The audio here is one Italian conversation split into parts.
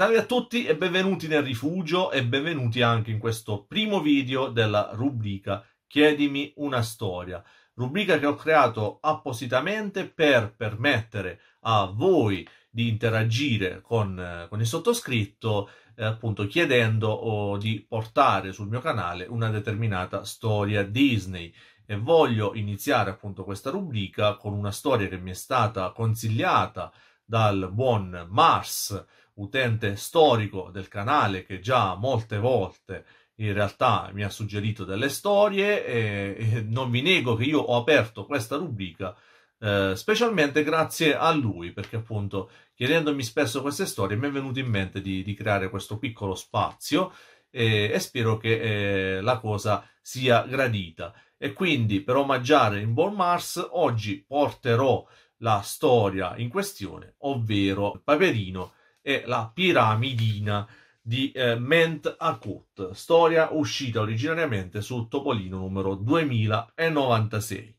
Salve a tutti e benvenuti nel rifugio e benvenuti anche in questo primo video della rubrica Chiedimi una storia, rubrica che ho creato appositamente per permettere a voi di interagire con, con il sottoscritto eh, appunto chiedendo o di portare sul mio canale una determinata storia Disney e voglio iniziare appunto questa rubrica con una storia che mi è stata consigliata dal buon Mars utente storico del canale che già molte volte in realtà mi ha suggerito delle storie e, non vi nego che io ho aperto questa rubrica eh, specialmente grazie a lui perché appunto chiedendomi spesso queste storie mi è venuto in mente di, di creare questo piccolo spazio e, e spero che eh, la cosa sia gradita e quindi per omaggiare in Born Mars oggi porterò la storia in questione ovvero Paperino è la piramidina di eh, Ment Akut, storia uscita originariamente sul Topolino numero 2096.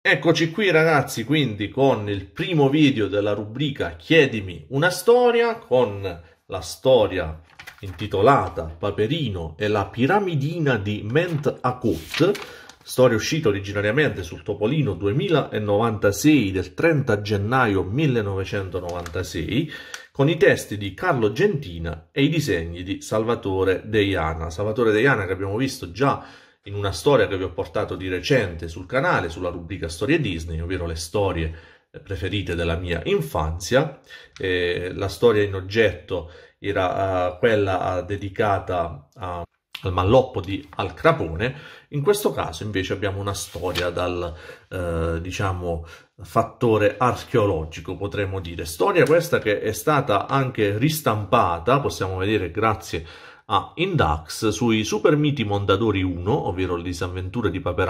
Eccoci qui ragazzi, quindi con il primo video della rubrica Chiedimi una storia, con la storia intitolata Paperino e la piramidina di Ment Akut, storia uscita originariamente sul Topolino 2096 del 30 gennaio 1996 con i testi di Carlo Gentina e i disegni di Salvatore Deiana. Salvatore Deiana che abbiamo visto già in una storia che vi ho portato di recente sul canale, sulla rubrica Storie Disney, ovvero le storie eh, preferite della mia infanzia. Eh, la storia in oggetto era uh, quella uh, dedicata a al malloppo di Al Crapone, in questo caso invece abbiamo una storia dal eh, diciamo fattore archeologico, potremmo dire. Storia questa che è stata anche ristampata, possiamo vedere grazie a Indax, sui Super Miti Mondadori 1, ovvero le disavventure di Pape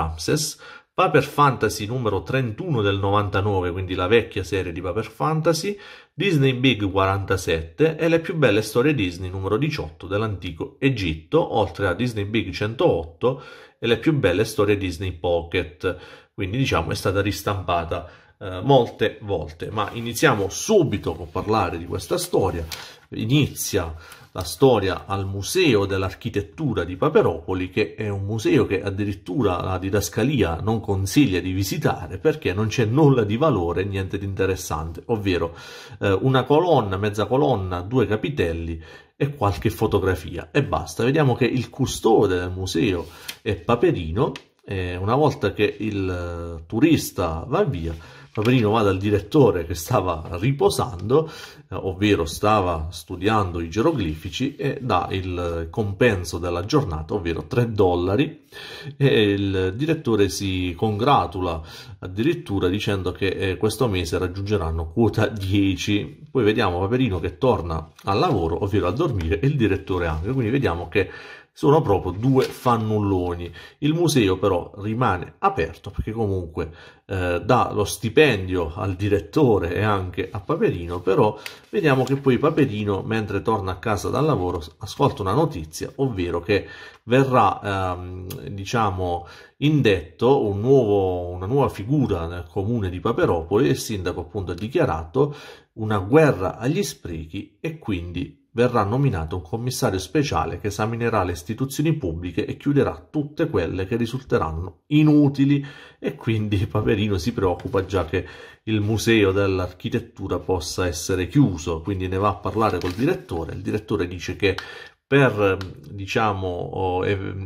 Paper Fantasy numero 31 del 99, quindi la vecchia serie di Paper Fantasy, Disney Big 47 e le più belle storie Disney numero 18 dell'antico Egitto, oltre a Disney Big 108 e le più belle storie Disney Pocket. Quindi diciamo è stata ristampata eh, molte volte, ma iniziamo subito con parlare di questa storia. Inizia la storia al Museo dell'Architettura di Paperopoli, che è un museo che addirittura la didascalia non consiglia di visitare perché non c'è nulla di valore, niente di interessante, ovvero eh, una colonna, mezza colonna, due capitelli e qualche fotografia e basta. Vediamo che il custode del museo è Paperino e eh, una volta che il eh, turista va via Paperino va dal direttore che stava riposando, eh, ovvero stava studiando i geroglifici, e dà il compenso della giornata, ovvero 3 dollari, e il direttore si congratula addirittura dicendo che eh, questo mese raggiungeranno quota 10. Poi vediamo Paperino che torna al lavoro, ovvero a dormire, e il direttore anche, quindi vediamo che sono proprio due fannulloni. Il museo però rimane aperto perché comunque eh, dà lo stipendio al direttore e anche a Paperino, però vediamo che poi Paperino, mentre torna a casa dal lavoro, ascolta una notizia, ovvero che verrà, ehm, diciamo, indetto un nuovo, una nuova figura nel comune di Paperopoli, il sindaco appunto ha dichiarato una guerra agli sprechi e quindi verrà nominato un commissario speciale che esaminerà le istituzioni pubbliche e chiuderà tutte quelle che risulteranno inutili e quindi Paperino si preoccupa già che il museo dell'architettura possa essere chiuso, quindi ne va a parlare col direttore, il direttore dice che per diciamo,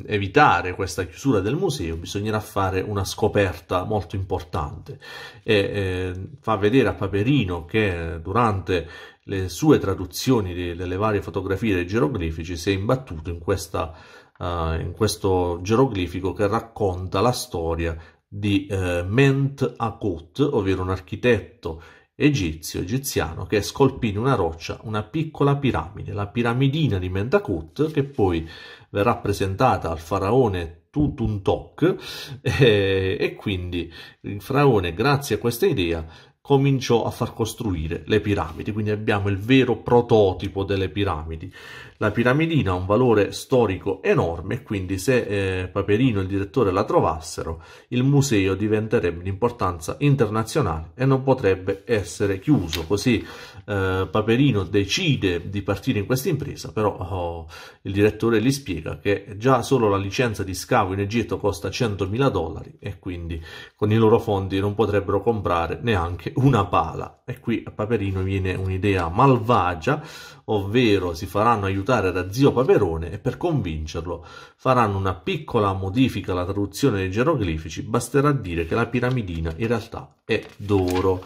evitare questa chiusura del museo bisognerà fare una scoperta molto importante e eh, fa vedere a Paperino che durante le sue traduzioni delle varie fotografie dei geroglifici si è imbattuto in, questa, uh, in questo geroglifico che racconta la storia di uh, Ment Akut, ovvero un architetto egizio, egiziano, che scolpì in una roccia una piccola piramide, la piramidina di Mentakut, che poi verrà presentata al faraone Tutuntok e, e quindi il faraone, grazie a questa idea, cominciò a far costruire le piramidi, quindi abbiamo il vero prototipo delle piramidi. La piramidina ha un valore storico enorme, quindi se eh, Paperino e il direttore la trovassero, il museo diventerebbe di importanza internazionale e non potrebbe essere chiuso, così eh, Paperino decide di partire in questa impresa, però oh, il direttore gli spiega che già solo la licenza di scavo in Egitto costa 100.000 dollari e quindi con i loro fondi non potrebbero comprare neanche una pala. E qui a Paperino viene un'idea malvagia, ovvero si faranno aiutare da zio Paperone e per convincerlo faranno una piccola modifica alla traduzione dei geroglifici, basterà dire che la piramidina in realtà è d'oro.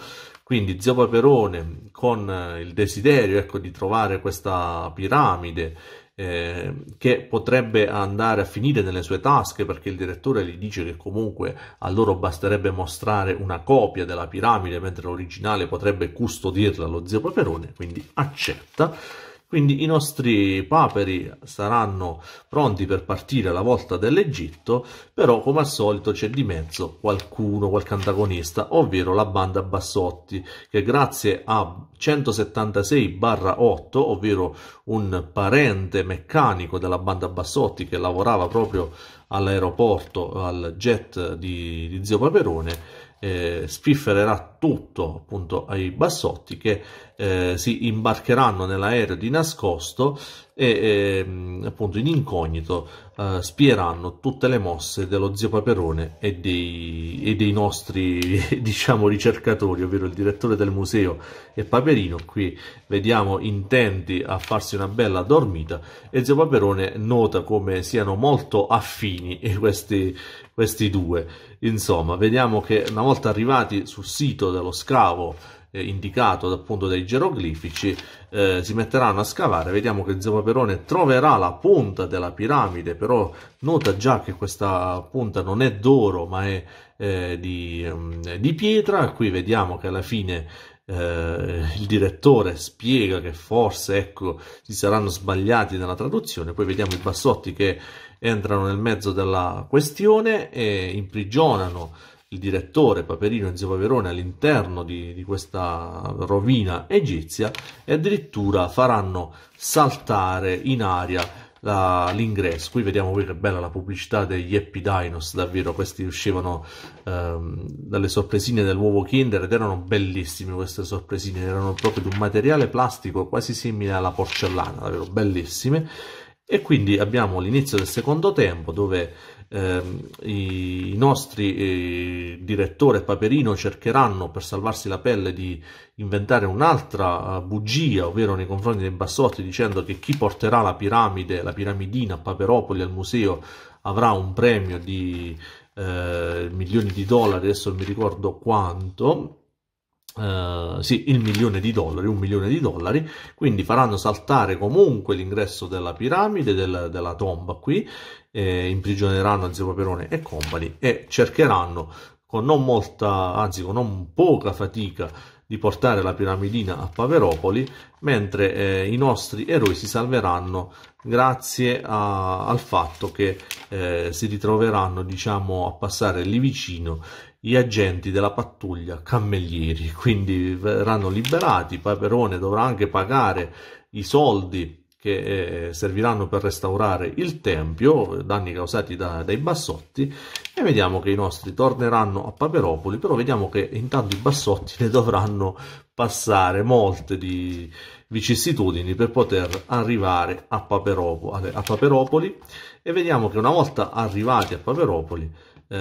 Quindi zio Paperone con eh, il desiderio ecco, di trovare questa piramide eh, che potrebbe andare a finire nelle sue tasche perché il direttore gli dice che comunque a loro basterebbe mostrare una copia della piramide mentre l'originale potrebbe custodirla lo zio Paperone, quindi accetta. Quindi i nostri paperi saranno pronti per partire alla volta dell'Egitto, però come al solito c'è di mezzo qualcuno, qualche antagonista, ovvero la banda Bassotti, che grazie a 176-8, ovvero un parente meccanico della banda Bassotti che lavorava proprio all'aeroporto, al jet di, di Zio Paperone, eh, spiffererà soprattutto appunto ai bassotti che eh, si imbarcheranno nell'aereo di nascosto e eh, appunto in incognito eh, spieranno tutte le mosse dello zio Paperone e dei, e dei nostri diciamo ricercatori ovvero il direttore del museo e Paperino qui vediamo intenti a farsi una bella dormita e zio Paperone nota come siano molto affini questi, questi due insomma vediamo che una volta arrivati sul sito sito dello scavo eh, indicato appunto dai geroglifici eh, si metteranno a scavare vediamo che Zepaperone troverà la punta della piramide però nota già che questa punta non è d'oro ma è eh, di, mm, di pietra qui vediamo che alla fine eh, il direttore spiega che forse ecco, si saranno sbagliati nella traduzione, poi vediamo i bassotti che entrano nel mezzo della questione e imprigionano il direttore Paperino e Zio Paperone all'interno di, di, questa rovina egizia e addirittura faranno saltare in aria l'ingresso. Qui vediamo qui che bella la pubblicità degli Happy Dinos, davvero questi uscivano ehm, dalle sorpresine dell'uovo Kinder ed erano bellissime queste sorpresine, erano proprio di un materiale plastico quasi simile alla porcellana, davvero bellissime. E quindi abbiamo l'inizio del secondo tempo dove ehm, i nostri eh, direttore Paperino cercheranno per salvarsi la pelle di inventare un'altra eh, bugia, ovvero nei confronti dei Bassotti dicendo che chi porterà la piramide, la piramidina a Paperopoli al museo avrà un premio di eh, milioni di dollari, adesso non mi ricordo quanto, eh, sì, il milione di dollari, un milione di dollari, quindi faranno saltare comunque l'ingresso della piramide, del, della tomba qui, eh, imprigioneranno Anzi Paperone e Company e cercheranno con non molta, anzi con non poca fatica di portare la piramidina a Paveropoli, mentre eh, i nostri eroi si salveranno grazie a, al fatto che eh, si ritroveranno diciamo a passare lì vicino gli agenti della pattuglia cammellieri, quindi verranno liberati, Paperone dovrà anche pagare i soldi che eh, serviranno per restaurare il tempio, danni causati da, dai bassotti, e vediamo che i nostri torneranno a Paperopoli, però vediamo che intanto i bassotti ne dovranno passare molte di vicissitudini per poter arrivare a, Paperopo, a Paperopoli, e vediamo che una volta arrivati a Paperopoli eh,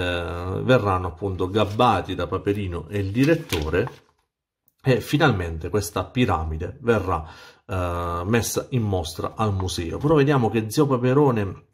verranno appunto gabbati da Paperino e il direttore e finalmente questa piramide verrà eh, messa in mostra al museo. Però vediamo che Zio Paperone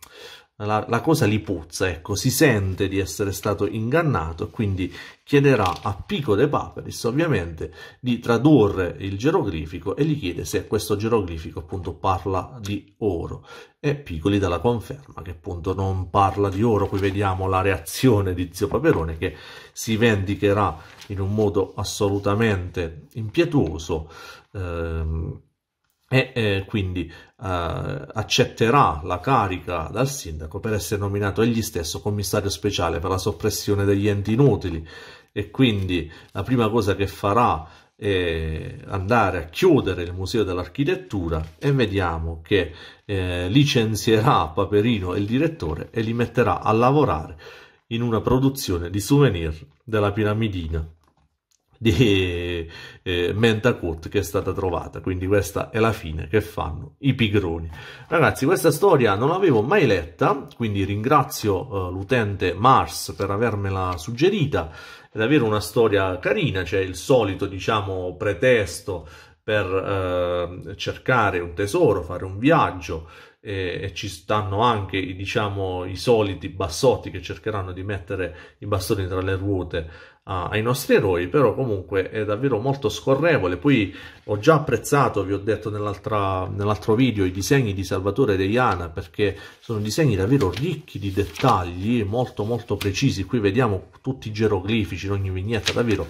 la, la, cosa li puzza, ecco, si sente di essere stato ingannato, quindi chiederà a Pico de Paperis ovviamente di tradurre il geroglifico e gli chiede se questo geroglifico appunto parla di oro e Pico gli dà la conferma che appunto non parla di oro, qui vediamo la reazione di Zio Paperone che si vendicherà in un modo assolutamente impietuoso. Ehm, e eh, quindi eh, accetterà la carica dal sindaco per essere nominato egli stesso commissario speciale per la soppressione degli enti inutili e quindi la prima cosa che farà è andare a chiudere il museo dell'architettura e vediamo che eh, licenzierà Paperino e il direttore e li metterà a lavorare in una produzione di souvenir della piramidina di eh, Mentacut che è stata trovata. Quindi questa è la fine che fanno i pigroni. Ragazzi, questa storia non l'avevo mai letta, quindi ringrazio eh, l'utente Mars per avermela suggerita. È davvero una storia carina, c'è cioè il solito, diciamo, pretesto per eh, cercare un tesoro, fare un viaggio eh, e, ci stanno anche diciamo, i soliti bassotti che cercheranno di mettere i bastoni tra le ruote uh, ai nostri eroi, però comunque è davvero molto scorrevole. Poi ho già apprezzato, vi ho detto nell'altro video, i disegni di Salvatore Deiana, perché sono disegni davvero ricchi di dettagli, molto molto precisi. Qui vediamo tutti i geroglifici in ogni vignetta, davvero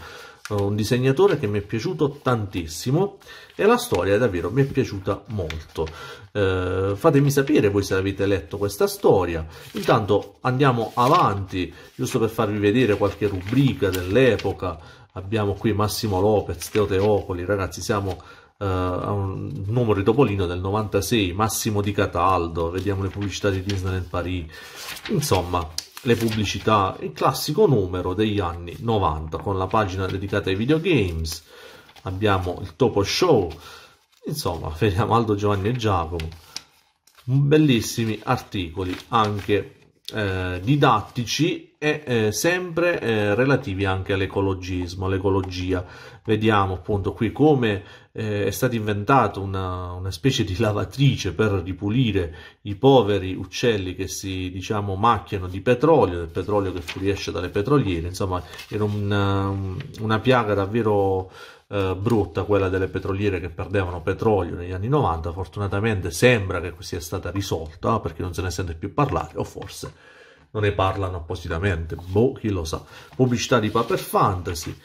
eh, un disegnatore che mi è piaciuto tantissimo e la storia davvero mi è piaciuta molto. Eh, fatemi sapere voi se avete letto questa storia. Intanto andiamo avanti, giusto per farvi vedere qualche rubrica dell'epoca. Abbiamo qui Massimo Lopez, Teo Teocoli, ragazzi siamo eh, a un numero di Topolino del 96, Massimo Di Cataldo, vediamo le pubblicità di Disneyland Paris. Insomma, le pubblicità, il classico numero degli anni 90 con la pagina dedicata ai videogames, abbiamo il Topo Show, insomma, vediamo Aldo Giovanni e Giacomo, bellissimi articoli anche eh, didattici e eh, sempre eh, relativi anche all'ecologismo, all'ecologia. Vediamo appunto qui come eh, è stata inventata una, una, specie di lavatrice per ripulire i poveri uccelli che si diciamo macchiano di petrolio, del petrolio che fuoriesce dalle petroliere, insomma era un, eh, una piaga davvero eh, brutta, quella delle petroliere che perdevano petrolio negli anni 90, fortunatamente sembra che sia stata risolta perché non se ne sente più parlare, o forse non ne parlano appositamente, boh, chi lo sa. Pubblicità di Paper Fantasy,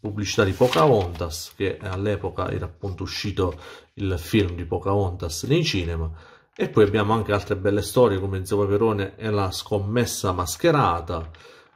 pubblicità di Pocahontas, che all'epoca era appunto uscito il film di Pocahontas nei cinema, e poi abbiamo anche altre belle storie come Zio Paperone e la scommessa mascherata,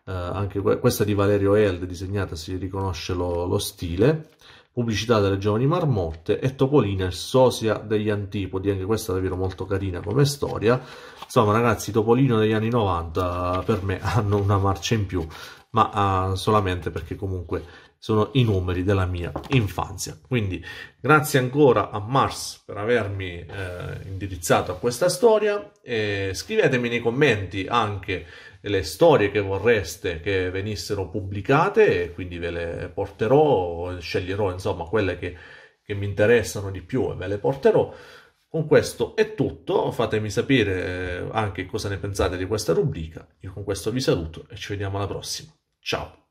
eh, anche questa di Valerio Eld, disegnata si riconosce lo, lo stile, pubblicità delle giovani marmotte e Topolina, il sosia degli antipodi, anche questa è davvero molto carina come storia. Insomma ragazzi, Topolino degli anni 90 per me hanno una marcia in più, ma uh, solamente perché comunque sono i numeri della mia infanzia. Quindi grazie ancora a Mars per avermi eh, indirizzato a questa storia. E scrivetemi nei commenti anche le storie che vorreste che venissero pubblicate e quindi ve le porterò, sceglierò insomma quelle che, che mi interessano di più e ve le porterò. Con questo è tutto, fatemi sapere eh, anche cosa ne pensate di questa rubrica. Io con questo vi saluto e ci vediamo alla prossima. Ciao!